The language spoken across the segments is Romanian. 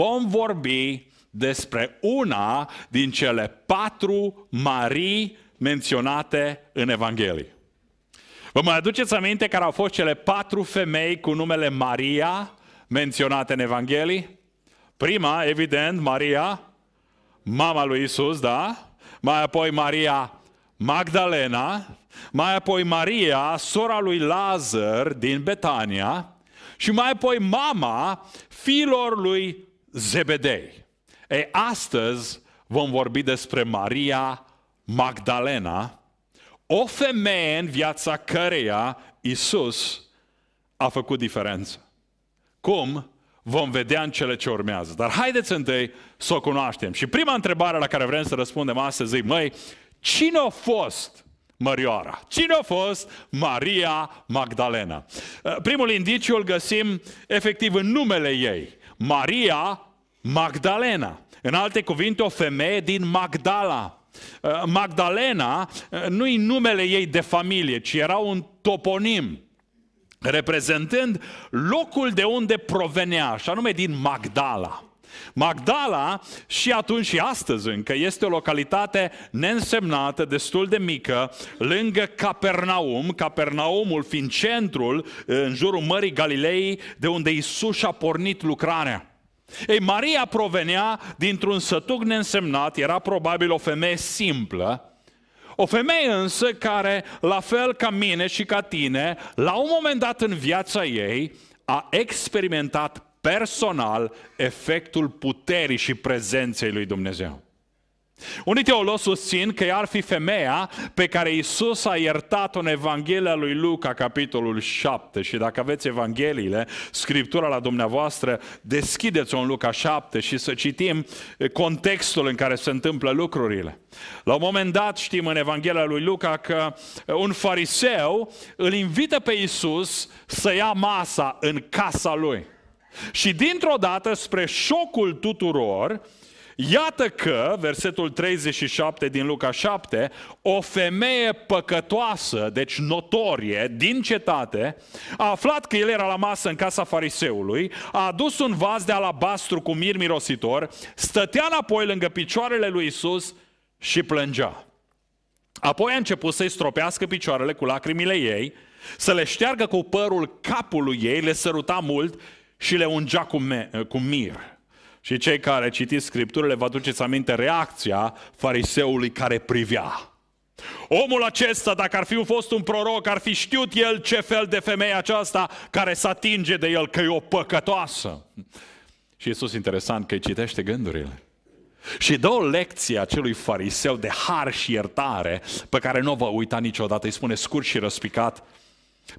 vom vorbi despre una din cele patru Marii menționate în Evanghelie. Vă mai aduceți aminte care au fost cele patru femei cu numele Maria menționate în Evanghelie? Prima, evident, Maria, mama lui Isus, da? Mai apoi Maria Magdalena, mai apoi Maria, sora lui Lazar din Betania, și mai apoi mama fiilor lui Zebedei. Ei, astăzi vom vorbi despre Maria Magdalena, o femeie în viața căreia Isus a făcut diferență. Cum? Vom vedea în cele ce urmează. Dar haideți întâi să o cunoaștem. Și prima întrebare la care vrem să răspundem astăzi e, măi, cine a fost Mărioara. Cine a fost Maria Magdalena? Primul indiciu îl găsim efectiv în numele ei. Maria Magdalena. În alte cuvinte, o femeie din Magdala. Uh, Magdalena uh, nu-i numele ei de familie, ci era un toponim reprezentând locul de unde provenea, și anume din Magdala. Magdala și atunci și astăzi încă este o localitate neînsemnată, destul de mică, lângă Capernaum, Capernaumul fiind centrul în jurul Mării Galilei de unde Isus a pornit lucrarea. Ei, Maria provenea dintr-un sătuc neînsemnat, era probabil o femeie simplă, o femeie însă care, la fel ca mine și ca tine, la un moment dat în viața ei, a experimentat personal efectul puterii și prezenței lui Dumnezeu. Unii teologi susțin că ar fi femeia pe care Isus a iertat-o în Evanghelia lui Luca, capitolul 7. Și dacă aveți Evangheliile, Scriptura la dumneavoastră, deschideți-o în Luca 7 și să citim contextul în care se întâmplă lucrurile. La un moment dat știm în Evanghelia lui Luca că un fariseu îl invită pe Isus să ia masa în casa lui. Și dintr-o dată, spre șocul tuturor, iată că, versetul 37 din Luca 7, o femeie păcătoasă, deci notorie, din cetate, a aflat că el era la masă în casa fariseului, a adus un vas de alabastru cu mir mirositor, stătea înapoi lângă picioarele lui Isus și plângea. Apoi a început să-i stropească picioarele cu lacrimile ei, să le șteargă cu părul capului ei, le săruta mult și le ungea cu, me, cu mir. Și cei care citiți Scripturile vă aduceți aminte reacția fariseului care privea. Omul acesta, dacă ar fi fost un proroc, ar fi știut el ce fel de femeie aceasta care se atinge de el, că e o păcătoasă. Și Iisus, interesant că îi citește gândurile. Și dă o lecție acelui fariseu de har și iertare, pe care nu o va uita niciodată. Îi spune scurt și răspicat,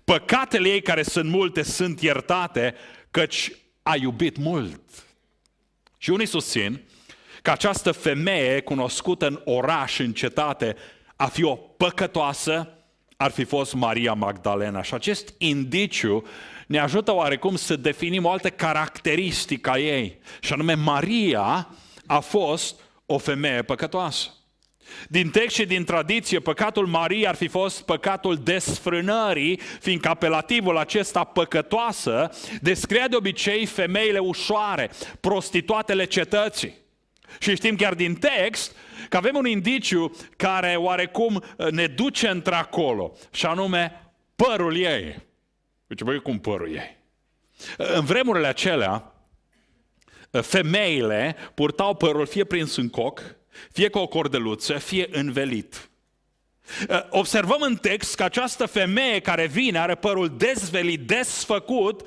păcatele ei care sunt multe sunt iertate, căci a iubit mult. Și unii susțin că această femeie cunoscută în oraș, în cetate, a fi o păcătoasă, ar fi fost Maria Magdalena. Și acest indiciu ne ajută oarecum să definim o altă caracteristică a ei. Și anume, Maria a fost o femeie păcătoasă. Din text și din tradiție, păcatul Mariei ar fi fost păcatul desfrânării, fiindcă apelativul acesta păcătoasă descrea de obicei femeile ușoare, prostituatele cetății. Și știm chiar din text că avem un indiciu care oarecum uh, ne duce într-acolo, și anume părul ei. Deci, băi, cum părul ei? Uh, în vremurile acelea, uh, femeile purtau părul fie prin sâncoc, fie cu o cordeluță, fie învelit. Ă, observăm în text că această femeie care vine are părul dezvelit, desfăcut,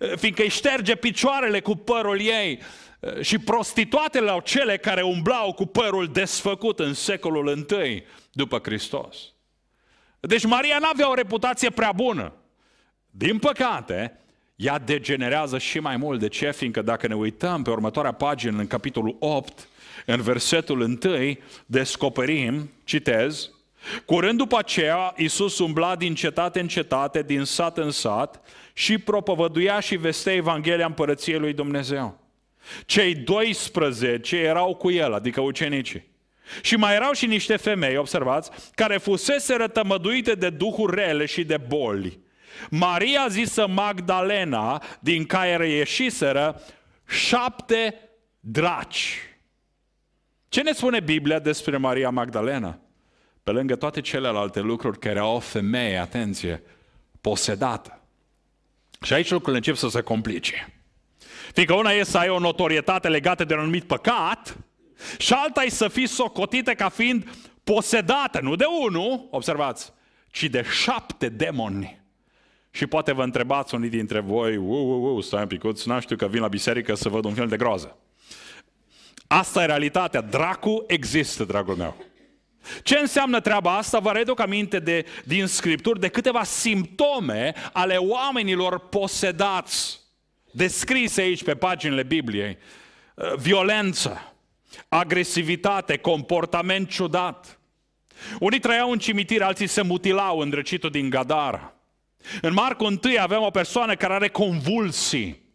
ă, fiindcă îi șterge picioarele cu părul ei ă, și prostituatele au cele care umblau cu părul desfăcut în secolul I după Hristos. Deci Maria nu avea o reputație prea bună. Din păcate, ea degenerează și mai mult. De ce? Fiindcă dacă ne uităm pe următoarea pagină, în capitolul 8, în versetul 1 descoperim, citez, Curând după aceea, Iisus umbla din cetate în cetate, din sat în sat și propovăduia și vestea Evanghelia Împărăției lui Dumnezeu. Cei 12 erau cu el, adică ucenicii. Și mai erau și niște femei, observați, care fusese rătămăduite de duhuri rele și de boli. Maria zisă Magdalena, din care ieșiseră șapte draci. Ce ne spune Biblia despre Maria Magdalena? Pe lângă toate celelalte lucruri care au o femeie, atenție, posedată. Și aici lucrurile încep să se complice. Fiindcă una e să ai o notorietate legată de un anumit păcat și alta e să fii socotită ca fiind posedată, nu de unul, observați, ci de șapte demoni. Și poate vă întrebați unii dintre voi, uu, uu, uu, stai un picuț, n știu că vin la biserică să văd un film de groază. Asta e realitatea. Dracu există, dragul meu. Ce înseamnă treaba asta? Vă reduc aminte de, din Scripturi de câteva simptome ale oamenilor posedați, descrise aici pe paginile Bibliei. Uh, violență, agresivitate, comportament ciudat. Unii trăiau în cimitir, alții se mutilau în drăcitul din Gadara. În Marcu 1 avem o persoană care are convulsii.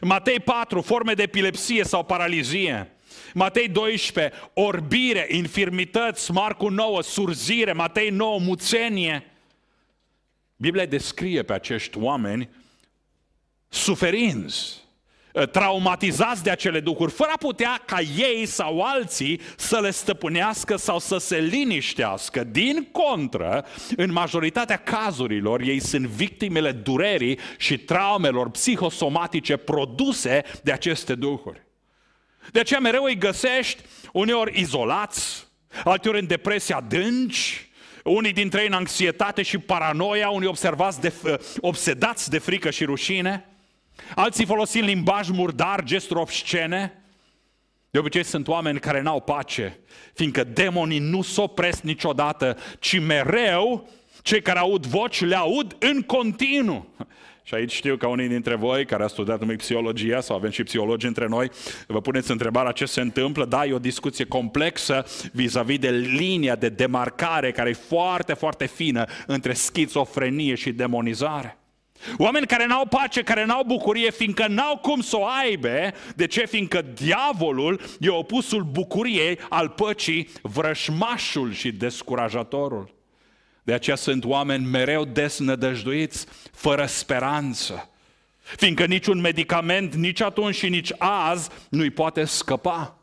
În Matei 4, forme de epilepsie sau paralizie. Matei 12, orbire, infirmități, Marcu 9, surzire, Matei 9, muțenie. Biblia descrie pe acești oameni suferinți, ă, traumatizați de acele duhuri, fără a putea ca ei sau alții să le stăpânească sau să se liniștească. Din contră, în majoritatea cazurilor, ei sunt victimele durerii și traumelor psihosomatice produse de aceste duhuri. De aceea mereu îi găsești uneori izolați, alteori în depresie adânci, unii dintre ei în anxietate și paranoia, unii observați de, obsedați de frică și rușine, alții folosind limbaj murdar, gesturi obscene. De obicei sunt oameni care n-au pace, fiindcă demonii nu s-o opresc niciodată, ci mereu cei care aud voci le aud în continuu. Și aici știu că unii dintre voi care a studiat numai psihologia sau avem și psihologi între noi, vă puneți întrebarea ce se întâmplă. Da, e o discuție complexă vis-a-vis de linia de demarcare care e foarte, foarte fină între schizofrenie și demonizare. Oameni care n-au pace, care n-au bucurie, fiindcă n-au cum să o aibă. De ce? Fiindcă diavolul e opusul bucuriei, al păcii, vrășmașul și descurajatorul. De aceea sunt oameni mereu desnădăjduiți, fără speranță. Fiindcă niciun medicament, nici atunci și nici azi, nu-i poate scăpa.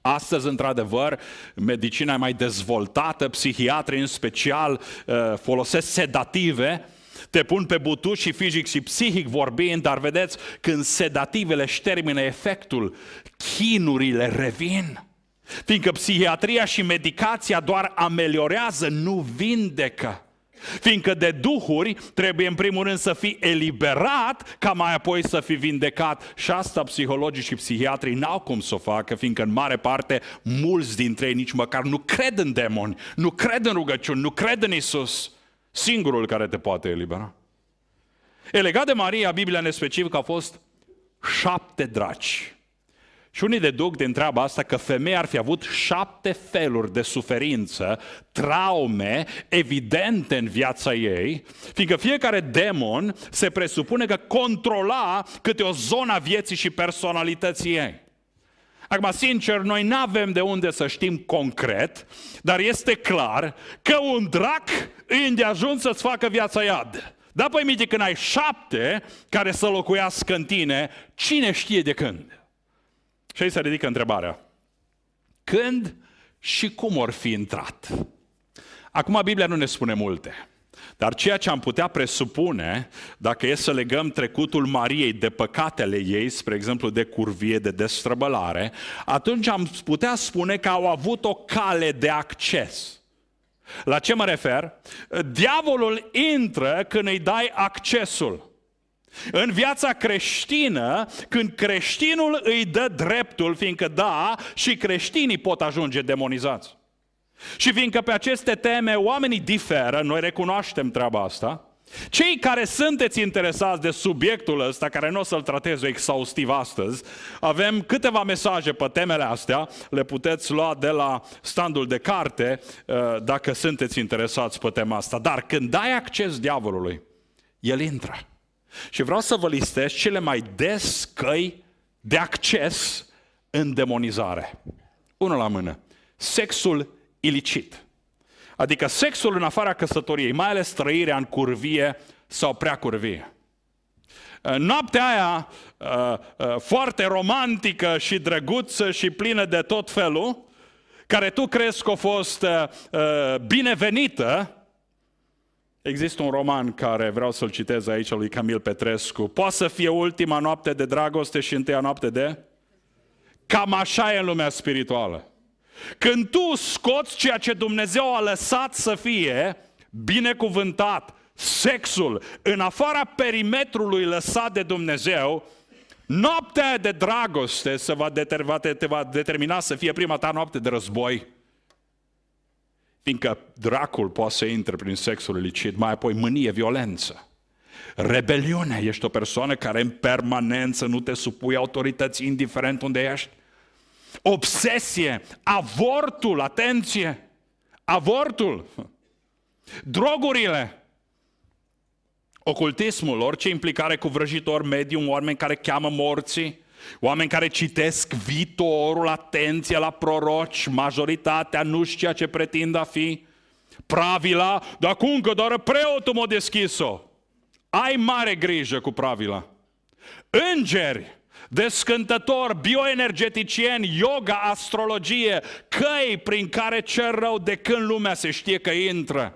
Astăzi, într-adevăr, medicina e mai dezvoltată, psihiatrii în special uh, folosesc sedative, te pun pe butuci și fizic și psihic vorbind, dar vedeți, când sedativele își termină efectul, chinurile revin. Fiindcă psihiatria și medicația doar ameliorează, nu vindecă. Fiindcă de duhuri trebuie în primul rând să fii eliberat ca mai apoi să fii vindecat. Și asta psihologii și psihiatrii n-au cum să o facă, fiindcă în mare parte mulți dintre ei nici măcar nu cred în demoni, nu cred în rugăciuni, nu cred în Isus. Singurul care te poate elibera. E legat de Maria, Biblia ne specifică că a fost șapte draci. Și unii deduc din treaba asta că femeia ar fi avut șapte feluri de suferință, traume evidente în viața ei, fiindcă fiecare demon se presupune că controla câte o zonă a vieții și personalității ei. Acum, sincer, noi nu avem de unde să știm concret, dar este clar că un drac îi îndeajuns să-ți facă viața iad. Dar păi, minte, când ai șapte care să locuiască în tine, cine știe de când? Și aici se ridică întrebarea. Când și cum or fi intrat? Acum Biblia nu ne spune multe. Dar ceea ce am putea presupune, dacă e să legăm trecutul Mariei de păcatele ei, spre exemplu de curvie, de destrăbălare, atunci am putea spune că au avut o cale de acces. La ce mă refer? Diavolul intră când îi dai accesul. În viața creștină, când creștinul îi dă dreptul, fiindcă da, și creștinii pot ajunge demonizați. Și fiindcă pe aceste teme oamenii diferă, noi recunoaștem treaba asta, cei care sunteți interesați de subiectul ăsta, care nu o să-l tratez exhaustiv astăzi, avem câteva mesaje pe temele astea, le puteți lua de la standul de carte uh, dacă sunteți interesați pe tema asta. Dar când dai acces diavolului, el intră. Și vreau să vă listez cele mai des căi de acces în demonizare. Unul la mână. Sexul ilicit. Adică sexul în afara căsătoriei, mai ales trăirea în curvie sau prea curvie. Noaptea aia uh, uh, foarte romantică și drăguță și plină de tot felul, care tu crezi că a fost uh, binevenită, Există un roman care vreau să-l citez aici, lui Camil Petrescu. Poate să fie ultima noapte de dragoste și întâia noapte de? Cam așa e în lumea spirituală. Când tu scoți ceea ce Dumnezeu a lăsat să fie binecuvântat, sexul, în afara perimetrului lăsat de Dumnezeu, noaptea de dragoste se va, determina, te va determina să fie prima ta noapte de război. Fiindcă dracul poate să intre prin sexul ilicit, mai apoi mânie, violență. Rebeliune, ești o persoană care în permanență nu te supui autorității, indiferent unde ești. Obsesie, avortul, atenție, avortul, drogurile, ocultismul, orice implicare cu vrăjitor, medium, oameni care cheamă morții, Oameni care citesc viitorul, atenție la proroci, majoritatea nu știu ceea ce pretind a fi. Pravila, dar cum că doar preotul m-a deschis-o. Ai mare grijă cu pravila. Îngeri, descântători, bioenergeticieni, yoga, astrologie, căi prin care cer rău de când lumea se știe că intră.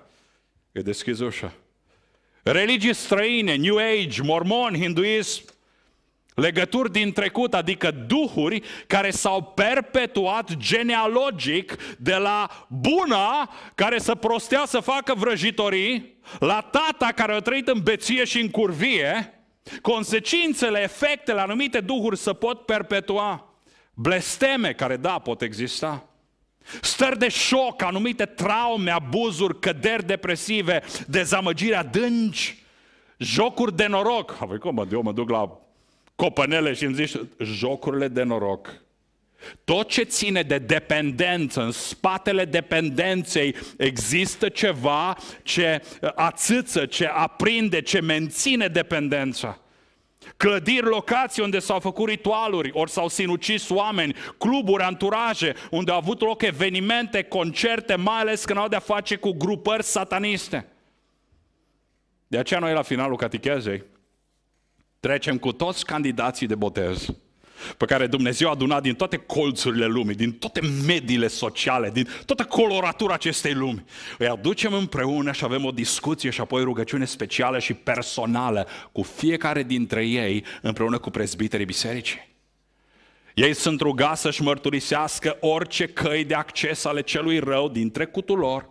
E deschis ușa. Religii străine, New Age, mormon, hinduism, Legături din trecut, adică duhuri care s-au perpetuat genealogic de la buna care să prostea să facă vrăjitorii, la tata care a trăit în beție și în curvie, consecințele, efectele anumite duhuri se pot perpetua. Blesteme care, da, pot exista. Stări de șoc, anumite traume, abuzuri, căderi depresive, dezamăgiri adânci, jocuri de noroc. Apoi cum, eu mă duc la copănele și îmi zici jocurile de noroc. Tot ce ține de dependență, în spatele dependenței există ceva ce ațâță, ce aprinde, ce menține dependența. Clădiri, locații unde s-au făcut ritualuri, ori s-au sinucis oameni, cluburi, anturaje, unde au avut loc evenimente, concerte, mai ales când au de-a face cu grupări sataniste. De aceea noi la finalul catechezei Trecem cu toți candidații de botez pe care Dumnezeu a adunat din toate colțurile lumii, din toate mediile sociale, din toată coloratura acestei lumi. Îi aducem împreună și avem o discuție și apoi rugăciune specială și personală cu fiecare dintre ei împreună cu prezbiterii bisericii. Ei sunt rugați să-și mărturisească orice căi de acces ale celui rău din trecutul lor,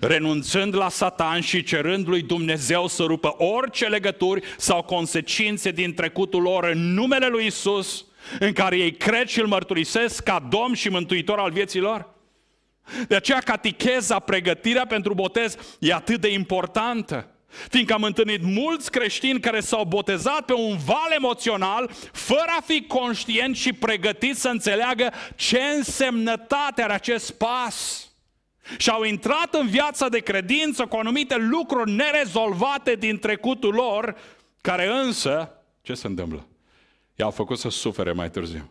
renunțând la Satan și cerând lui Dumnezeu să rupă orice legături sau consecințe din trecutul lor în numele lui Isus, în care ei cred și îl mărturisesc ca Domn și Mântuitor al vieții lor? De aceea catecheza, pregătirea pentru botez e atât de importantă. Fiindcă am întâlnit mulți creștini care s-au botezat pe un val emoțional, fără a fi conștient și pregătit să înțeleagă ce însemnătate are acest pas. Și au intrat în viața de credință cu anumite lucruri nerezolvate din trecutul lor, care însă, ce se întâmplă? I-au făcut să sufere mai târziu.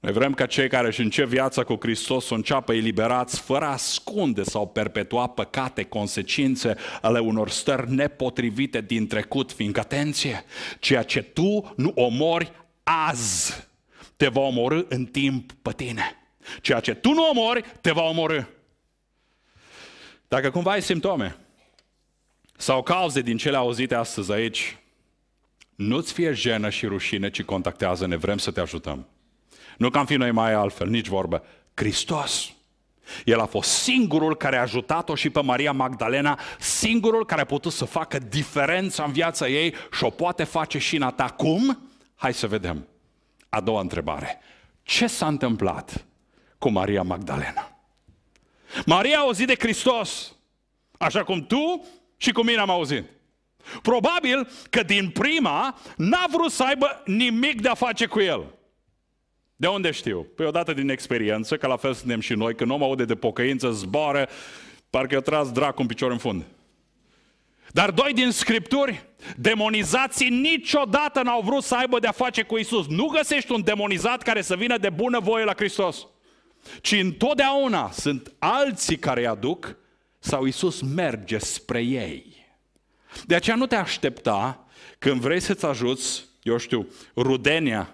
Noi vrem ca cei care își încep viața cu Hristos să înceapă eliberați fără a ascunde sau perpetua păcate, consecințe ale unor stări nepotrivite din trecut, fiindcă, atenție, ceea ce tu nu omori azi, te va omorâ în timp pe tine. Ceea ce tu nu omori, te va omorâ. Dacă cumva ai simptome sau cauze din cele auzite astăzi aici, nu-ți fie jenă și rușine, ci contactează-ne, vrem să te ajutăm. Nu că am fi noi mai altfel, nici vorbă. Hristos, el a fost singurul care a ajutat-o și pe Maria Magdalena, singurul care a putut să facă diferența în viața ei și o poate face și în a ta. Cum? Hai să vedem. A doua întrebare. Ce s-a întâmplat cu Maria Magdalena? Maria a auzit de Hristos, așa cum tu și cum mine am auzit. Probabil că din prima n-a vrut să aibă nimic de a face cu el. De unde știu? Păi odată din experiență, că la fel suntem și noi, când om aude de pocăință, zboară, parcă a tras dracu în picior în fund. Dar doi din scripturi, demonizații niciodată n-au vrut să aibă de-a face cu Isus. Nu găsești un demonizat care să vină de bună voie la Hristos ci întotdeauna sunt alții care îi aduc sau Isus merge spre ei. De aceea nu te aștepta când vrei să-ți ajuți, eu știu, rudenia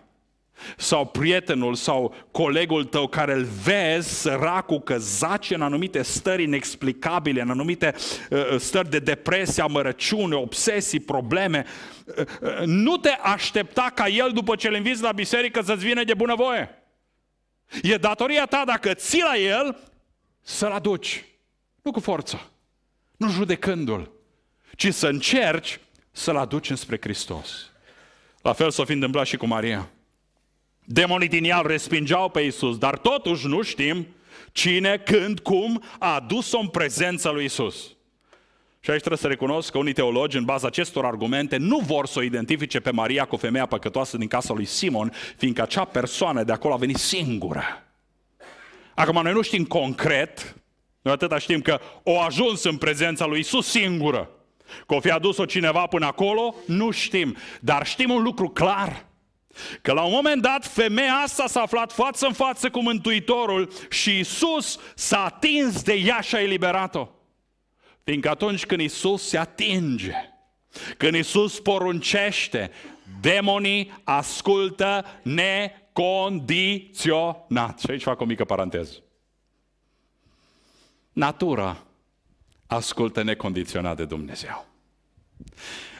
sau prietenul sau colegul tău care îl vezi săracul că zace în anumite stări inexplicabile, în anumite uh, uh, stări de depresie, amărăciune, obsesii, probleme, uh, nu te aștepta ca el după ce îl inviți la biserică să-ți vină de bunăvoie. E datoria ta dacă ții la el să-l aduci. Nu cu forță, nu judecându-l, ci să încerci să-l aduci înspre Hristos. La fel s o fi întâmplat și cu Maria. Demonii din ea respingeau pe Isus, dar totuși nu știm cine, când, cum a adus-o în prezența lui Isus. Și aici trebuie să recunosc că unii teologi, în baza acestor argumente, nu vor să o identifice pe Maria cu femeia păcătoasă din casa lui Simon, fiindcă acea persoană de acolo a venit singură. Acum, noi nu știm concret, noi atâta știm că o ajuns în prezența lui Isus singură. Că o fi adus-o cineva până acolo, nu știm. Dar știm un lucru clar, Că la un moment dat femeia asta s-a aflat față în față cu Mântuitorul și Isus s-a atins de ea și a eliberat-o. Fiindcă atunci când Isus se atinge, când Isus poruncește, demonii ascultă necondiționat. Și aici fac o mică paranteză. Natura ascultă necondiționat de Dumnezeu.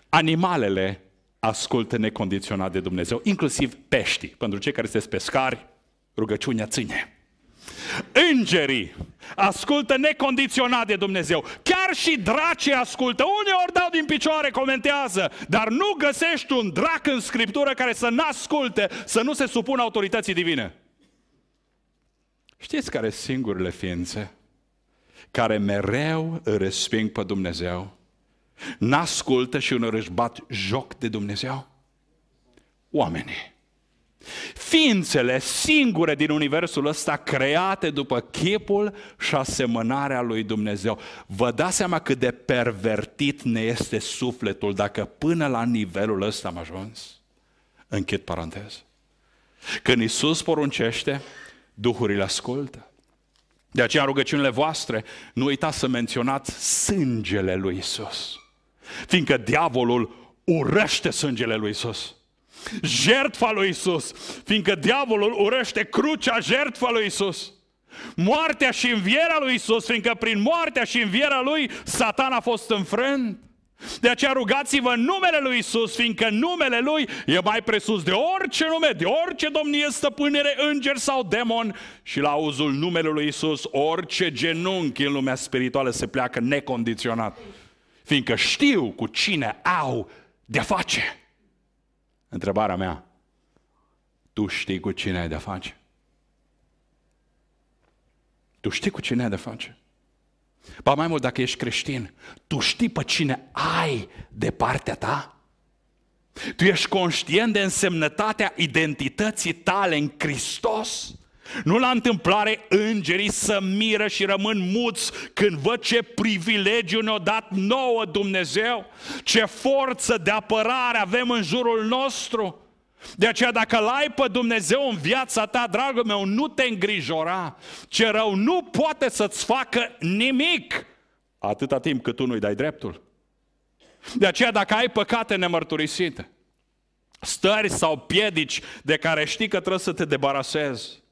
Animalele ascultă necondiționat de Dumnezeu, inclusiv peștii. Pentru cei care sunteți pescari, rugăciunea ține. Îngerii ascultă necondiționat de Dumnezeu. Chiar și dracii ascultă. Uneori dau din picioare, comentează, dar nu găsești un drac în Scriptură care să n-asculte, să nu se supună autorității divine. Știți care sunt singurile ființe care mereu îl resping pe Dumnezeu, n-ascultă și unor își bat joc de Dumnezeu? Oamenii. Ființele singure din universul ăsta create după chipul și asemănarea lui Dumnezeu. Vă dați seama cât de pervertit ne este sufletul dacă până la nivelul ăsta am ajuns? Închid paranteză. Când Isus poruncește, duhurile ascultă. De aceea rugăciunile voastre nu uitați să menționați sângele lui Isus. Fiindcă diavolul urăște sângele lui Isus jertfa lui Isus, fiindcă diavolul urăște crucea jertfa lui Isus. Moartea și învierea lui Isus, fiindcă prin moartea și învierea lui Satan a fost înfrânt. De aceea rugați-vă în numele lui Isus, fiindcă numele lui e mai presus de orice nume, de orice domnie, stăpânere, înger sau demon. Și la auzul numelui Isus, orice genunchi în lumea spirituală se pleacă necondiționat. Fiindcă știu cu cine au de face. Întrebarea mea, tu știi cu cine ai de face? Tu știi cu cine ai de face? Ba mai mult dacă ești creștin, tu știi pe cine ai de partea ta? Tu ești conștient de însemnătatea identității tale în Hristos? Nu la întâmplare îngerii să miră și rămân muți când văd ce privilegiu ne-a dat nouă Dumnezeu, ce forță de apărare avem în jurul nostru. De aceea dacă l-ai pe Dumnezeu în viața ta, dragul meu, nu te îngrijora. Ce rău nu poate să-ți facă nimic atâta timp cât tu nu-i dai dreptul. De aceea dacă ai păcate nemărturisite, stări sau piedici de care știi că trebuie să te debarasezi,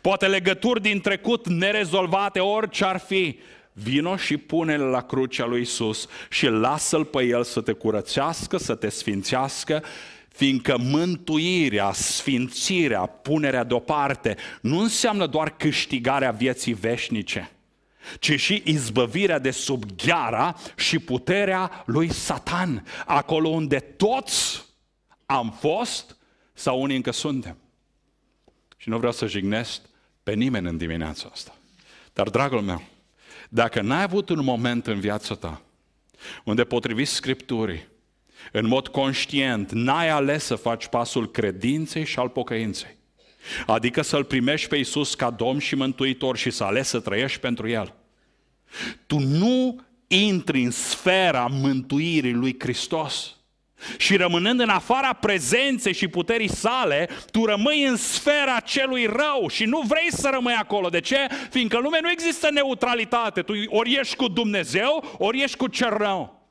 Poate legături din trecut nerezolvate, orice ar fi, vino și pune-l la crucea lui Isus și lasă-l pe el să te curățească, să te sfințească, fiindcă mântuirea, sfințirea, punerea deoparte nu înseamnă doar câștigarea vieții veșnice, ci și izbăvirea de sub gheara și puterea lui Satan, acolo unde toți am fost sau unii încă suntem. Și nu vreau să jignesc pe nimeni în dimineața asta. Dar, dragul meu, dacă n-ai avut un moment în viața ta unde potrivit Scripturii, în mod conștient, n-ai ales să faci pasul credinței și al pocăinței, adică să-L primești pe Iisus ca Domn și Mântuitor și să ales să trăiești pentru El, tu nu intri în sfera mântuirii lui Hristos și rămânând în afara prezenței și puterii sale, tu rămâi în sfera celui rău și nu vrei să rămâi acolo. De ce? Fiindcă în lume nu există neutralitate. Tu ori ești cu Dumnezeu, ori ești cu cel rău.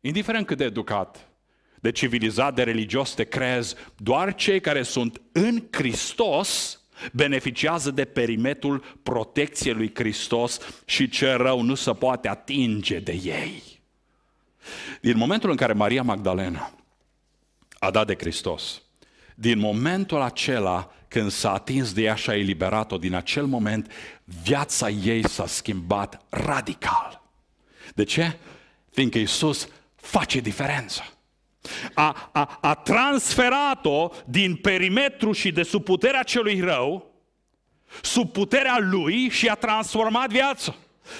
Indiferent cât de educat, de civilizat, de religios te crezi, doar cei care sunt în Hristos beneficiază de perimetul protecției lui Hristos și ce rău nu se poate atinge de ei. Din momentul în care Maria Magdalena a dat de Hristos, din momentul acela când s-a atins de ea și a eliberat-o, din acel moment viața ei s-a schimbat radical. De ce? Fiindcă Isus face diferență. A, a, a transferat-o din perimetru și de sub puterea celui rău, sub puterea lui și a transformat viața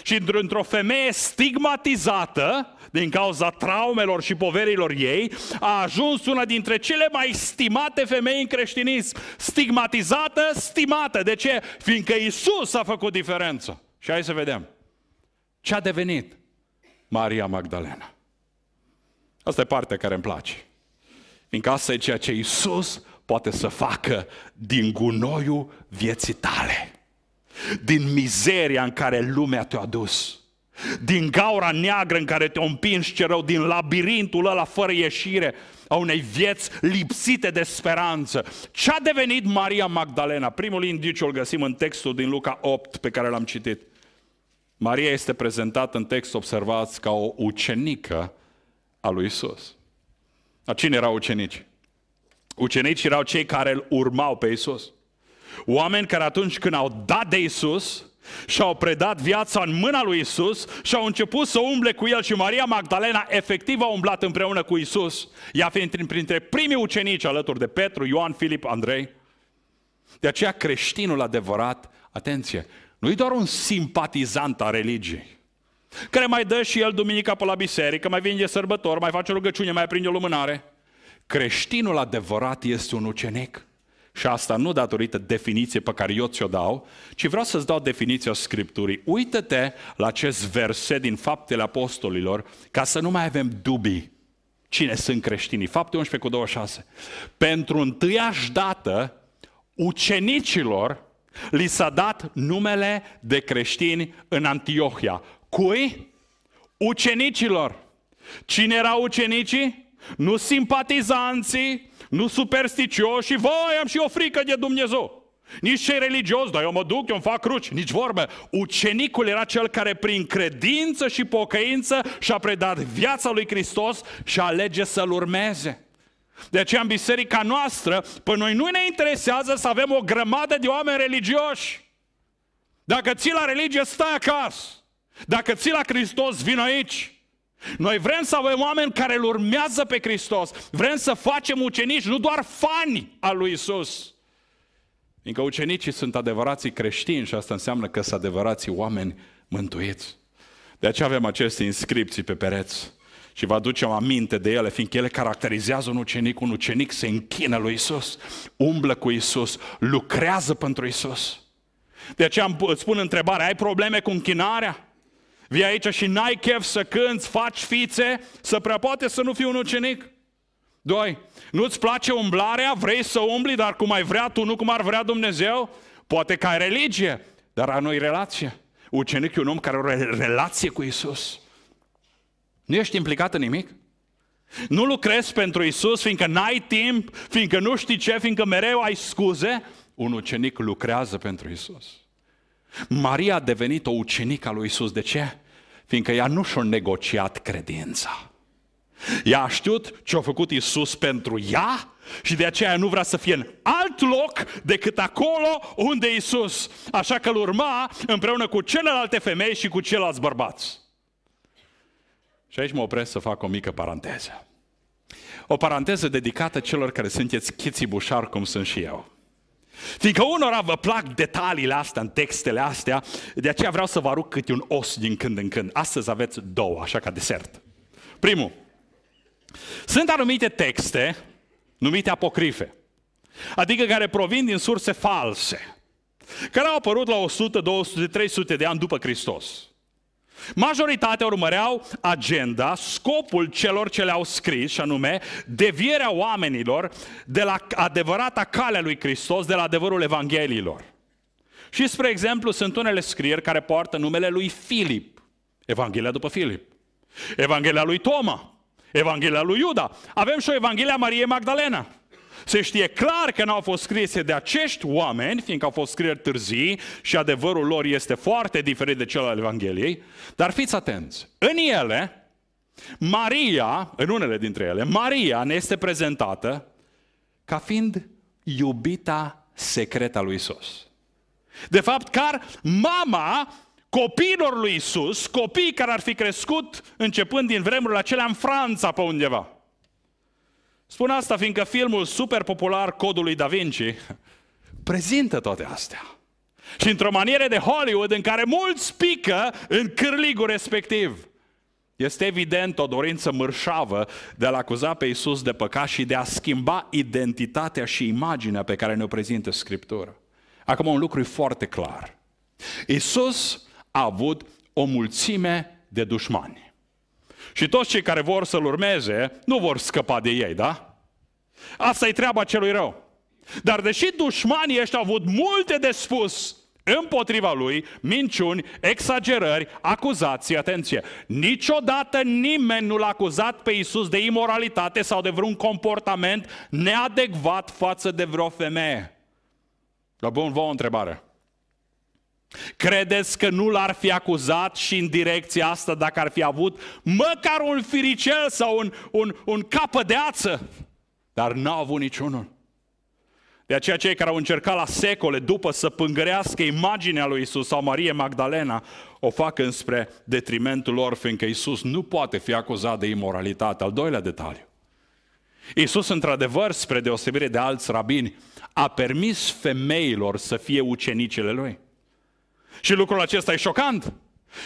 și într-o femeie stigmatizată, din cauza traumelor și poverilor ei, a ajuns una dintre cele mai stimate femei în creștinism. Stigmatizată, stimată. De ce? Fiindcă Isus a făcut diferență. Și hai să vedem. Ce a devenit Maria Magdalena? Asta e partea care îmi place. Fiindcă asta e ceea ce Isus poate să facă din gunoiul vieții tale din mizeria în care lumea te-a dus. Din gaura neagră în care te o împins ce rău, din labirintul ăla fără ieșire a unei vieți lipsite de speranță. Ce a devenit Maria Magdalena? Primul indiciu îl găsim în textul din Luca 8 pe care l-am citit. Maria este prezentată în text, observați, ca o ucenică a lui Isus. Dar cine erau ucenici? Ucenicii erau cei care îl urmau pe Isus. Oameni care atunci când au dat de Isus, și-au predat viața în mâna lui Isus și au început să umble cu el și Maria Magdalena efectiv a umblat împreună cu Isus, ea fiind printre primii ucenici alături de Petru, Ioan, Filip, Andrei. De aceea creștinul adevărat, atenție, nu e doar un simpatizant a religiei, care mai dă și el duminica pe la biserică, mai vine sărbători, mai face rugăciune, mai aprinde o lumânare. Creștinul adevărat este un ucenic și asta nu datorită definiției pe care eu ți-o dau, ci vreau să-ți dau definiția Scripturii. Uită-te la acest verset din Faptele Apostolilor ca să nu mai avem dubii cine sunt creștinii. Fapte 11 cu 26. Pentru întâiași dată, ucenicilor li s-a dat numele de creștini în Antiohia. Cui? Ucenicilor. Cine erau ucenicii? Nu simpatizanții, nu supersticioși, voi am și o frică de Dumnezeu. Nici cei religios, dar eu mă duc, eu îmi fac cruci, nici vorbă. Ucenicul era cel care prin credință și pocăință și-a predat viața lui Hristos și alege să-L urmeze. De aceea în biserica noastră, pe noi nu ne interesează să avem o grămadă de oameni religioși. Dacă ții la religie, stai acasă. Dacă ții la Hristos, vin aici. Noi vrem să avem oameni care îl urmează pe Hristos. Vrem să facem ucenici, nu doar fani al lui Isus. Fiindcă ucenicii sunt adevărații creștini și asta înseamnă că sunt adevărații oameni mântuiți. De aceea avem aceste inscripții pe pereți și vă aducem aminte de ele, fiindcă ele caracterizează un ucenic. Un ucenic se închină lui Isus, umblă cu Isus, lucrează pentru Isus. De aceea îți spun întrebarea, ai probleme cu închinarea? Vii aici și n-ai chef să cânți, faci fițe, să prea poate să nu fii un ucenic. Doi. Nu-ți place umblarea, vrei să umbli, dar cum ai vrea tu, nu cum ar vrea Dumnezeu? Poate că ai religie, dar a noi relație. Ucenic e un om care are o relație cu Isus. Nu ești implicat în nimic? Nu lucrezi pentru Isus, fiindcă n-ai timp, fiindcă nu știi ce, fiindcă mereu ai scuze? Un ucenic lucrează pentru Isus. Maria a devenit o ucenică a lui Isus. De ce? Fiindcă ea nu și-a negociat credința. Ea a știut ce a făcut Isus pentru ea și de aceea nu vrea să fie în alt loc decât acolo unde Isus. Așa că îl urma împreună cu celelalte femei și cu ceilalți bărbați. Și aici mă opresc să fac o mică paranteză. O paranteză dedicată celor care sunteți chiții bușar cum sunt și eu. Fiindcă unora vă plac detaliile astea în textele astea, de aceea vreau să vă arunc câte un os din când în când. Astăzi aveți două, așa ca desert. Primul, sunt anumite texte numite apocrife, adică care provin din surse false, care au apărut la 100, 200, 300 de ani după Hristos. Majoritatea urmăreau agenda, scopul celor ce le-au scris, și anume devierea oamenilor de la adevărata calea lui Hristos, de la adevărul Evangheliilor. Și, spre exemplu, sunt unele scrieri care poartă numele lui Filip, Evanghelia după Filip, Evanghelia lui Toma, Evanghelia lui Iuda. Avem și o Evanghelia Mariei Magdalena. Se știe clar că n-au fost scrise de acești oameni, fiindcă au fost scrieri târzii și adevărul lor este foarte diferit de cel al Evangheliei, dar fiți atenți. În ele, Maria, în unele dintre ele, Maria ne este prezentată ca fiind iubita secretă a lui Isus. De fapt, car mama copiilor lui Isus, copii care ar fi crescut începând din vremurile acelea în Franța pe undeva. Spun asta fiindcă filmul super popular Codului Da Vinci prezintă toate astea. Și într-o manieră de Hollywood în care mulți pică în cârligul respectiv. Este evident o dorință mărșavă de a-L acuza pe Iisus de păcat și de a schimba identitatea și imaginea pe care ne-o prezintă Scriptura. Acum un lucru e foarte clar. Iisus a avut o mulțime de dușmani. Și toți cei care vor să-L urmeze, nu vor scăpa de ei, da? Asta e treaba celui rău. Dar deși dușmanii ăștia au avut multe de spus împotriva lui, minciuni, exagerări, acuzații, atenție. Niciodată nimeni nu l-a acuzat pe Isus de imoralitate sau de vreun comportament neadecvat față de vreo femeie. La bun, vă o întrebare. Credeți că nu l-ar fi acuzat și în direcția asta dacă ar fi avut măcar un firicel sau un, un, un capă de ață? Dar n-au avut niciunul. De aceea cei care au încercat la secole după să pângărească imaginea lui Isus sau Marie Magdalena, o fac înspre detrimentul lor, fiindcă Isus nu poate fi acuzat de imoralitate. Al doilea detaliu. Isus, într-adevăr, spre deosebire de alți rabini, a permis femeilor să fie ucenicele lui. Și lucrul acesta e șocant,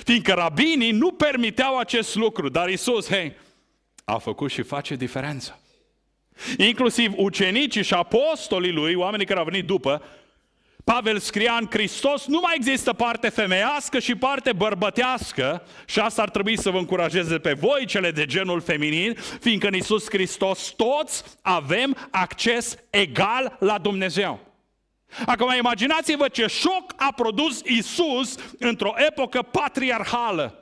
fiindcă rabinii nu permiteau acest lucru, dar Isus, hei, a făcut și face diferență. Inclusiv ucenicii și apostolii lui, oamenii care au venit după, Pavel scria în Hristos, nu mai există parte femeiască și parte bărbătească și asta ar trebui să vă încurajeze pe voi, cele de genul feminin, fiindcă în Iisus Hristos toți avem acces egal la Dumnezeu. Acum imaginați-vă ce șoc a produs Isus într-o epocă patriarhală.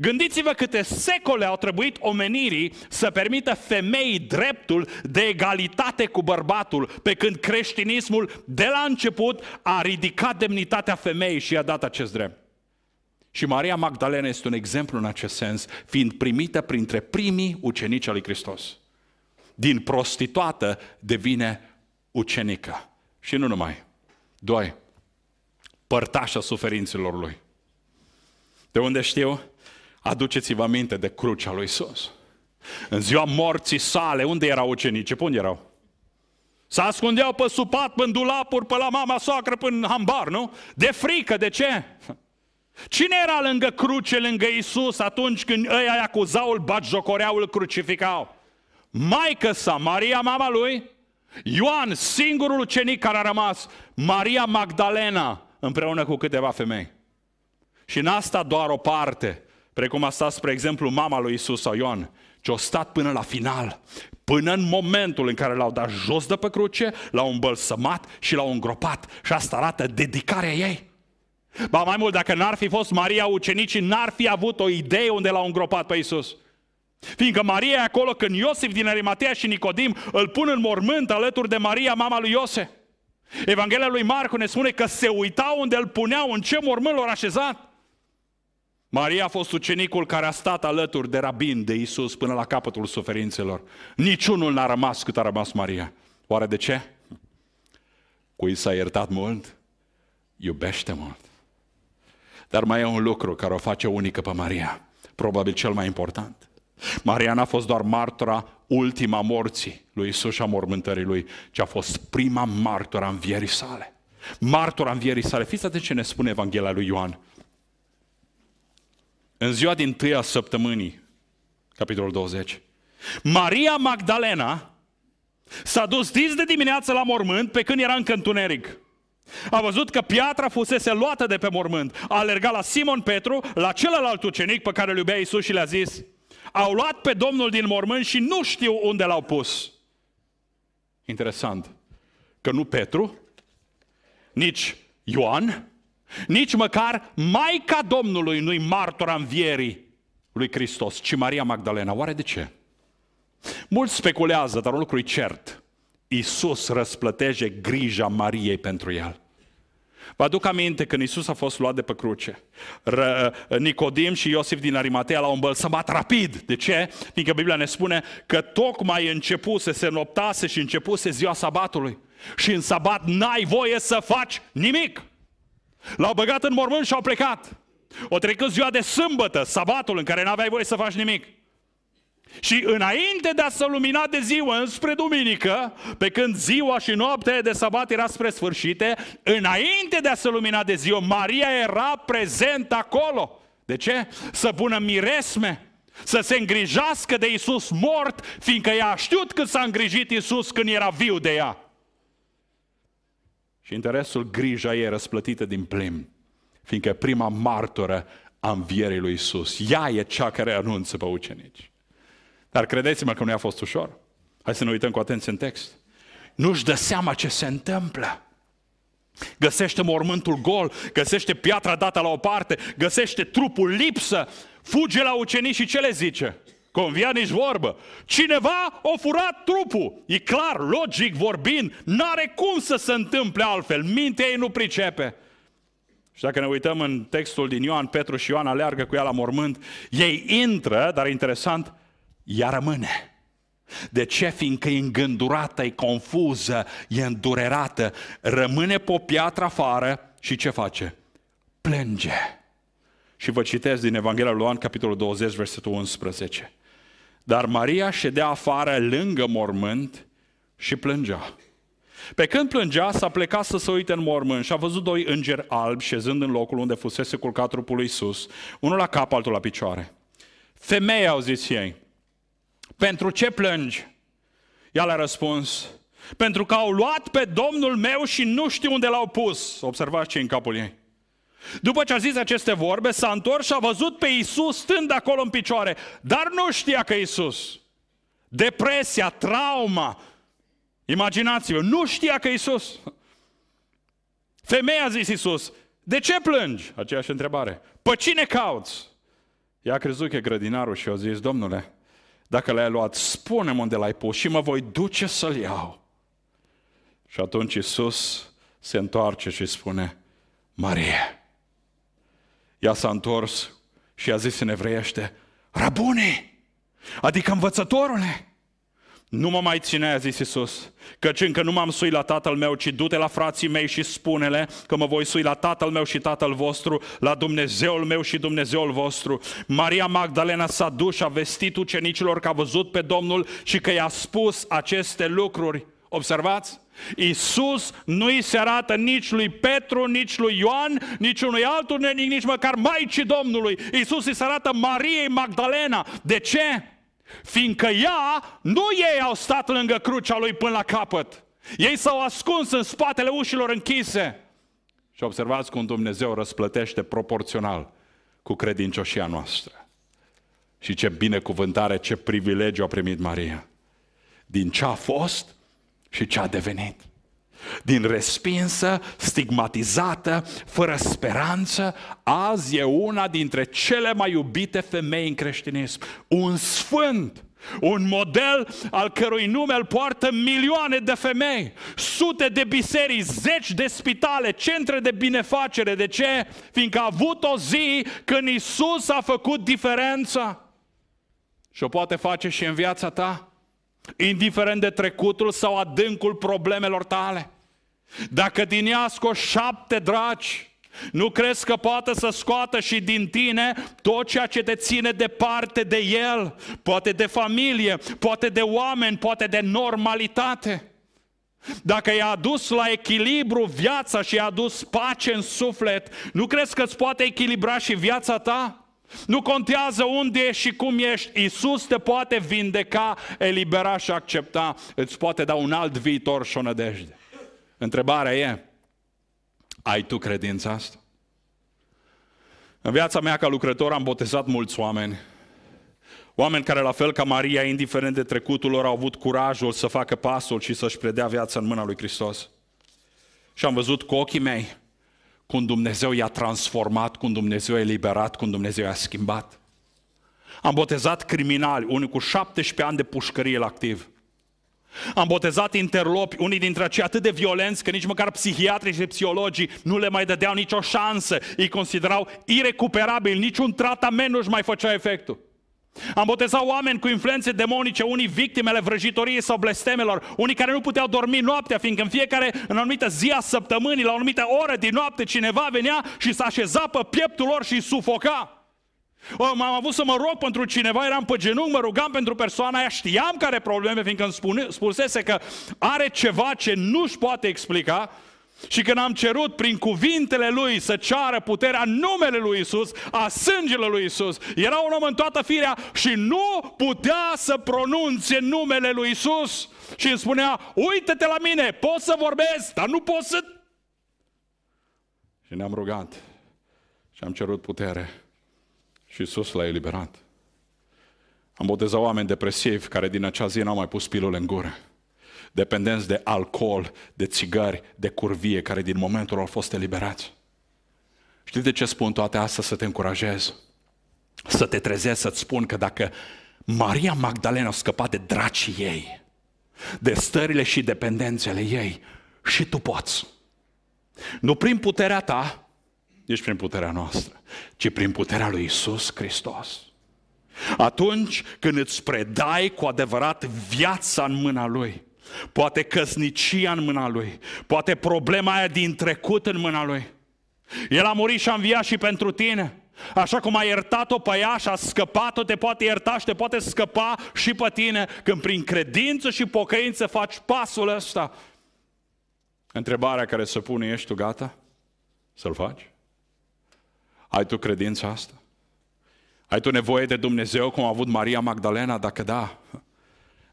Gândiți-vă câte secole au trebuit omenirii să permită femeii dreptul de egalitate cu bărbatul, pe când creștinismul de la început a ridicat demnitatea femeii și i-a dat acest drept. Și Maria Magdalena este un exemplu în acest sens, fiind primită printre primii ucenici al lui Hristos. Din prostituată devine ucenică. Și nu numai. Doi, părtașa suferințelor lui. De unde știu? Aduceți-vă aminte de crucea lui Isus. În ziua morții sale, unde erau ucenici? Unde erau? Să ascundeau pe supat, pe dulapuri, pe la mama soacră, până în hambar, nu? De frică, de ce? Cine era lângă cruce, lângă Isus atunci când ei acuzau, îl jocoreau, îl crucificau? Maica sa, Maria, mama lui, Ioan, singurul ucenic care a rămas, Maria Magdalena, împreună cu câteva femei. Și n-a stat doar o parte, precum a stat, spre exemplu, mama lui Isus sau Ioan, ci a stat până la final, până în momentul în care l-au dat jos de pe cruce, l-au îmbălsămat și l-au îngropat. Și asta arată dedicarea ei. Ba mai mult, dacă n-ar fi fost Maria, ucenicii n-ar fi avut o idee unde l-au îngropat pe Isus. Fiindcă Maria e acolo când Iosif din Arimatea și Nicodim îl pun în mormânt alături de Maria, mama lui Iose. Evanghelia lui Marcu ne spune că se uitau unde îl puneau, în ce mormânt l-au așezat. Maria a fost ucenicul care a stat alături de rabin de Isus până la capătul suferințelor. Niciunul n-a rămas cât a rămas Maria. Oare de ce? Cui s-a iertat mult, iubește mult. Dar mai e un lucru care o face unică pe Maria, probabil cel mai important. Mariana a fost doar martora ultima morții lui Isus și a mormântării lui, ci a fost prima martora învierii sale. Martora învierii sale. Fiți atenți ce ne spune Evanghelia lui Ioan. În ziua din tâia săptămânii, capitolul 20, Maria Magdalena s-a dus dis de dimineață la mormânt pe când era încă întuneric. A văzut că piatra fusese luată de pe mormânt. A alergat la Simon Petru, la celălalt ucenic pe care îl iubea Isus și le-a zis, au luat pe Domnul din mormânt și nu știu unde l-au pus. Interesant că nu Petru, nici Ioan, nici măcar Maica Domnului nu-i martora învierii lui Hristos, ci Maria Magdalena. Oare de ce? Mulți speculează, dar un lucru e cert. Iisus răsplătește grija Mariei pentru el. Vă aduc aminte când Isus a fost luat de pe cruce. R- uh, Nicodim și Iosif din Arimatea l-au îmbălsămat rapid. De ce? Fiindcă Biblia ne spune că tocmai începuse, se noptase și începuse ziua sabatului. Și în sabat n-ai voie să faci nimic. L-au băgat în mormânt și au plecat. O trecut ziua de sâmbătă, sabatul în care n-aveai voie să faci nimic. Și înainte de a se lumina de ziua înspre duminică, pe când ziua și noaptea de sabat era spre sfârșite, înainte de a se lumina de ziua, Maria era prezent acolo. De ce? Să pună miresme, să se îngrijească de Isus mort, fiindcă ea a știut că s-a îngrijit Isus când era viu de ea. Și interesul, grija ei răsplătită din plin, fiindcă prima martoră a învierii lui Isus. Ea e cea care anunță pe ucenici. Dar credeți-mă că nu i-a fost ușor. Hai să ne uităm cu atenție în text. Nu-și dă seama ce se întâmplă. Găsește mormântul gol, găsește piatra dată la o parte, găsește trupul lipsă, fuge la ucenici și ce le zice? Convia nici vorbă. Cineva a furat trupul. E clar, logic vorbind, n-are cum să se întâmple altfel. Mintea ei nu pricepe. Și dacă ne uităm în textul din Ioan, Petru și Ioan aleargă cu ea la mormânt, ei intră, dar interesant, ea rămâne. De ce? Fiindcă e îngândurată, e confuză, e îndurerată, rămâne pe o piatră afară și ce face? Plânge. Și vă citesc din Evanghelia lui Ioan, capitolul 20, versetul 11. Dar Maria ședea afară lângă mormânt și plângea. Pe când plângea, s-a plecat să se uite în mormânt și a văzut doi îngeri albi șezând în locul unde fusese culcat trupul lui Iisus, unul la cap, altul la picioare. femeia au zis ei, pentru ce plângi? Ea le-a răspuns, pentru că au luat pe Domnul meu și nu știu unde l-au pus. Observați ce în capul ei. După ce a zis aceste vorbe, s-a întors și a văzut pe Isus stând acolo în picioare, dar nu știa că Isus. Depresia, trauma. Imaginați-vă, nu știa că Isus. Femeia a zis Isus, de ce plângi? Aceeași întrebare. Pe cine cauți? Ea a crezut că e grădinarul și a zis, domnule, dacă l-ai luat, spune-mi unde l-ai pus și mă voi duce să-l iau. Și atunci Isus se întoarce și spune, Marie. Ea s-a întors și a zis în evreiește, Rabune, adică învățătorule, nu mă mai ține, a zis Iisus, căci încă nu m-am sui la tatăl meu, ci du-te la frații mei și spune-le că mă voi sui la tatăl meu și tatăl vostru, la Dumnezeul meu și Dumnezeul vostru. Maria Magdalena s-a dus și a vestit ucenicilor că a văzut pe Domnul și că i-a spus aceste lucruri. Observați? Iisus nu îi se arată nici lui Petru, nici lui Ioan, nici unui altul, nici măcar Maicii Domnului. Iisus îi se arată Mariei Magdalena. De ce? Fiindcă ea, nu ei au stat lângă crucea lui până la capăt. Ei s-au ascuns în spatele ușilor închise. Și observați cum Dumnezeu răsplătește proporțional cu credincioșia noastră. Și ce binecuvântare, ce privilegiu a primit Maria. Din ce a fost și ce a devenit din respinsă, stigmatizată, fără speranță, azi e una dintre cele mai iubite femei în creștinism. Un sfânt, un model al cărui nume îl poartă milioane de femei, sute de biserici, zeci de spitale, centre de binefacere. De ce? Fiindcă a avut o zi când Isus a făcut diferența. Și o poate face și în viața ta indiferent de trecutul sau adâncul problemelor tale. Dacă din ea scoți șapte dragi, nu crezi că poate să scoată și din tine tot ceea ce te ține departe de el, poate de familie, poate de oameni, poate de normalitate? Dacă i-a adus la echilibru viața și i-a adus pace în suflet, nu crezi că îți poate echilibra și viața ta? Nu contează unde ești și cum ești, Isus te poate vindeca, elibera și accepta, îți poate da un alt viitor și o nădejde. Întrebarea e, ai tu credința asta? În viața mea ca lucrător am botezat mulți oameni. Oameni care, la fel ca Maria, indiferent de trecutul lor, au avut curajul să facă pasul și să-și predea viața în mâna lui Hristos. Și am văzut cu ochii mei cum Dumnezeu i-a transformat, cum Dumnezeu i-a eliberat, cum Dumnezeu i-a schimbat. Am botezat criminali, unii cu 17 ani de pușcărie la activ. Am botezat interlopi, unii dintre cei atât de violenți că nici măcar psihiatrii și psihologii nu le mai dădeau nicio șansă. Îi considerau irecuperabil, niciun tratament nu-și mai făcea efectul. Am botezat oameni cu influențe demonice, unii victimele vrăjitoriei sau blestemelor, unii care nu puteau dormi noaptea, fiindcă în fiecare, în anumită zi a săptămânii, la o anumită oră din noapte, cineva venea și s-a așeza pe pieptul lor și sufoca. M-am avut să mă rog pentru cineva, eram pe genunchi, mă rugam pentru persoana aia, știam care probleme, fiindcă îmi spune, spusese că are ceva ce nu-și poate explica și când am cerut prin cuvintele lui să ceară puterea numele lui Isus, a sângele lui Isus, era un om în toată firea și nu putea să pronunțe numele lui Isus. Și îmi spunea, uite-te la mine, pot să vorbesc, dar nu pot să... Și ne-am rugat și am cerut putere și Isus l-a eliberat. Am botezat oameni depresivi care din acea zi n-au mai pus pilul în gură dependenți de alcool, de țigări, de curvie, care din momentul au fost eliberați. Știi de ce spun toate astea? Să te încurajez, să te trezezi, să-ți spun că dacă Maria Magdalena a scăpat de dracii ei, de stările și dependențele ei, și tu poți. Nu prin puterea ta, nici prin puterea noastră, ci prin puterea lui Isus Hristos. Atunci când îți predai cu adevărat viața în mâna Lui, poate căsnicia în mâna lui, poate problema aia din trecut în mâna lui. El a murit și a înviat și pentru tine. Așa cum a iertat-o pe ea și a scăpat-o, te poate ierta și te poate scăpa și pe tine când prin credință și pocăință faci pasul ăsta. Întrebarea care se pune, ești tu gata să-l faci? Ai tu credința asta? Ai tu nevoie de Dumnezeu cum a avut Maria Magdalena? Dacă da,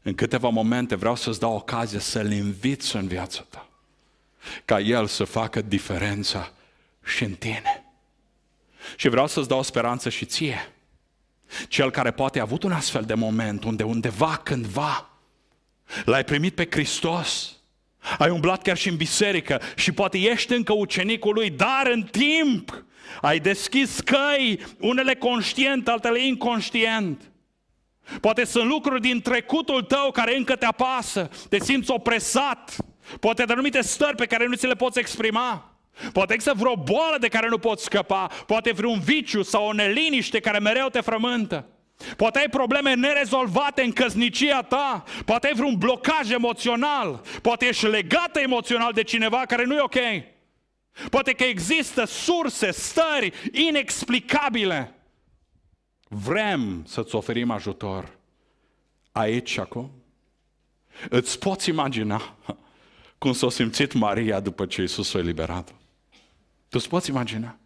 în câteva momente vreau să-ți dau ocazie să-L inviți în viața ta. Ca El să facă diferența și în tine. Și vreau să-ți dau speranță și ție. Cel care poate a avut un astfel de moment unde undeva, cândva, l-ai primit pe Hristos, ai umblat chiar și în biserică și poate ești încă ucenicul lui, dar în timp ai deschis căi, unele conștient, altele inconștient. Poate sunt lucruri din trecutul tău care încă te apasă, te simți opresat, poate de anumite stări pe care nu ți le poți exprima. Poate există vreo boală de care nu poți scăpa, poate vreun viciu sau o neliniște care mereu te frământă. Poate ai probleme nerezolvate în căsnicia ta, poate ai vreun blocaj emoțional, poate ești legată emoțional de cineva care nu e ok. Poate că există surse, stări inexplicabile Vrem să-ți oferim ajutor aici și acum. Îți poți imagina cum s-a simțit Maria după ce Isus a eliberat. Tu îți poți imagina.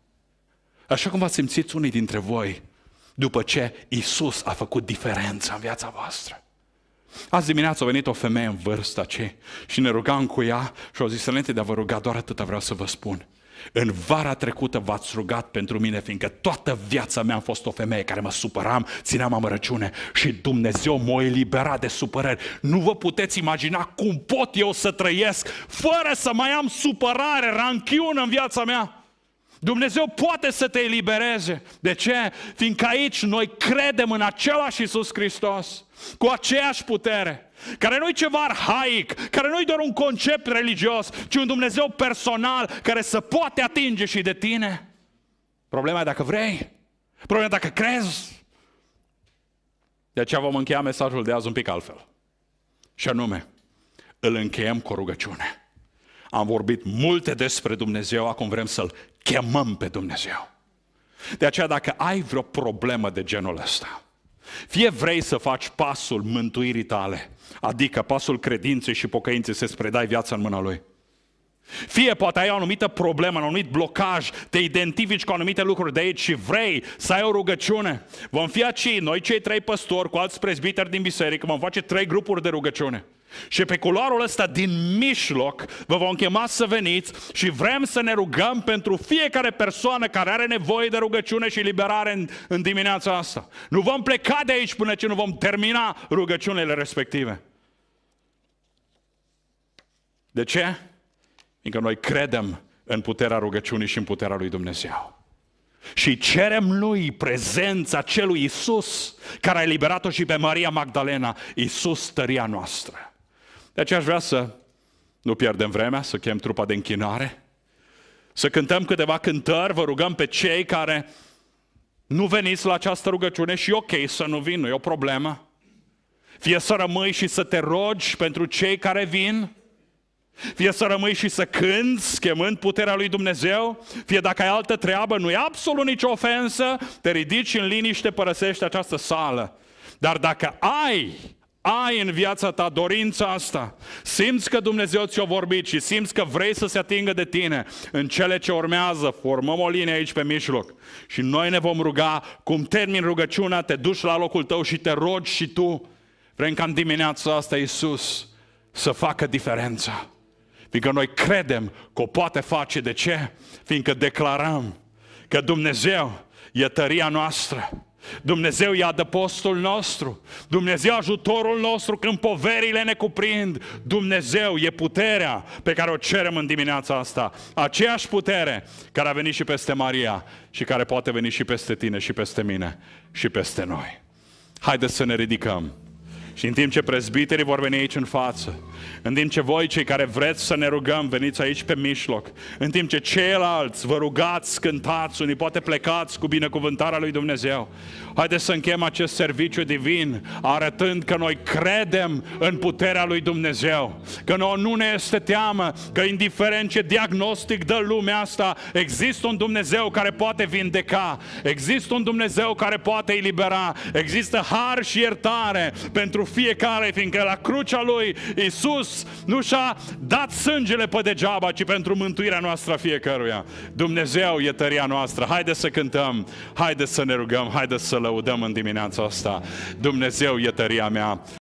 Așa cum v-ați simțit unii dintre voi după ce Isus a făcut diferența în viața voastră. Azi dimineață a venit o femeie în vârstă ce și ne rugam cu ea și au zis, înainte de a vă ruga, doar atâta vreau să vă spun. În vara trecută v-ați rugat pentru mine, fiindcă toată viața mea am fost o femeie care mă supăram, țineam amărăciune și Dumnezeu m-a eliberat de supărări. Nu vă puteți imagina cum pot eu să trăiesc fără să mai am supărare, ranchiună în viața mea. Dumnezeu poate să te elibereze. De ce? Fiindcă aici noi credem în același Isus Hristos, cu aceeași putere, care nu i ceva arhaic, care nu i doar un concept religios, ci un Dumnezeu personal care să poate atinge și de tine. Problema e dacă vrei, problema e dacă crezi. De aceea vom încheia mesajul de azi un pic altfel. Și anume, îl încheiem cu o rugăciune. Am vorbit multe despre Dumnezeu, acum vrem să-L chemăm pe Dumnezeu. De aceea dacă ai vreo problemă de genul ăsta, fie vrei să faci pasul mântuirii tale, adică pasul credinței și pocăinței să-ți predai viața în mâna Lui, fie poate ai o anumită problemă, un anumit blocaj, te identifici cu anumite lucruri de aici și vrei să ai o rugăciune. Vom fi aici, noi cei trei păstori cu alți prezbiteri din biserică, vom face trei grupuri de rugăciune. Și pe culoarul ăsta din mijloc vă vom chema să veniți și vrem să ne rugăm pentru fiecare persoană care are nevoie de rugăciune și liberare în, în dimineața asta. Nu vom pleca de aici până ce nu vom termina rugăciunile respective. De ce? Fiindcă noi credem în puterea rugăciunii și în puterea lui Dumnezeu. Și cerem lui prezența celui Isus care a eliberat-o și pe Maria Magdalena, Isus tăria noastră. De aceea aș vrea să nu pierdem vremea, să chem trupa de închinare, să cântăm câteva cântări, vă rugăm pe cei care nu veniți la această rugăciune și ok să nu vin, nu e o problemă. Fie să rămâi și să te rogi pentru cei care vin, fie să rămâi și să cânți, chemând puterea lui Dumnezeu, fie dacă ai altă treabă, nu e absolut nicio ofensă, te ridici în liniște, părăsești această sală. Dar dacă ai ai în viața ta dorința asta, simți că Dumnezeu ți-a vorbit și simți că vrei să se atingă de tine, în cele ce urmează formăm o linie aici pe mijloc și noi ne vom ruga, cum termin rugăciunea, te duci la locul tău și te rogi și tu. Vrem ca în dimineața asta Iisus să facă diferența. Fiindcă noi credem că o poate face. De ce? Fiindcă declarăm că Dumnezeu e tăria noastră. Dumnezeu e adăpostul nostru, Dumnezeu ajutorul nostru când poverile ne cuprind, Dumnezeu e puterea pe care o cerem în dimineața asta, aceeași putere care a venit și peste Maria și care poate veni și peste tine și peste mine și peste noi. Haideți să ne ridicăm. Și în timp ce prezbiterii vor veni aici în față, în timp ce voi cei care vreți să ne rugăm veniți aici pe mijloc, în timp ce ceilalți vă rugați, cântați, unii poate plecați cu binecuvântarea lui Dumnezeu, haideți să închem acest serviciu divin arătând că noi credem în puterea lui Dumnezeu, că noi nu ne este teamă, că indiferent ce diagnostic dă lumea asta, există un Dumnezeu care poate vindeca, există un Dumnezeu care poate elibera, există har și iertare pentru pentru fiecare, fiindcă la crucea lui Isus nu și-a dat sângele pe degeaba, ci pentru mântuirea noastră fiecăruia. Dumnezeu e tăria noastră. Haide să cântăm, haide să ne rugăm, haide să lăudăm în dimineața asta. Dumnezeu e tăria mea.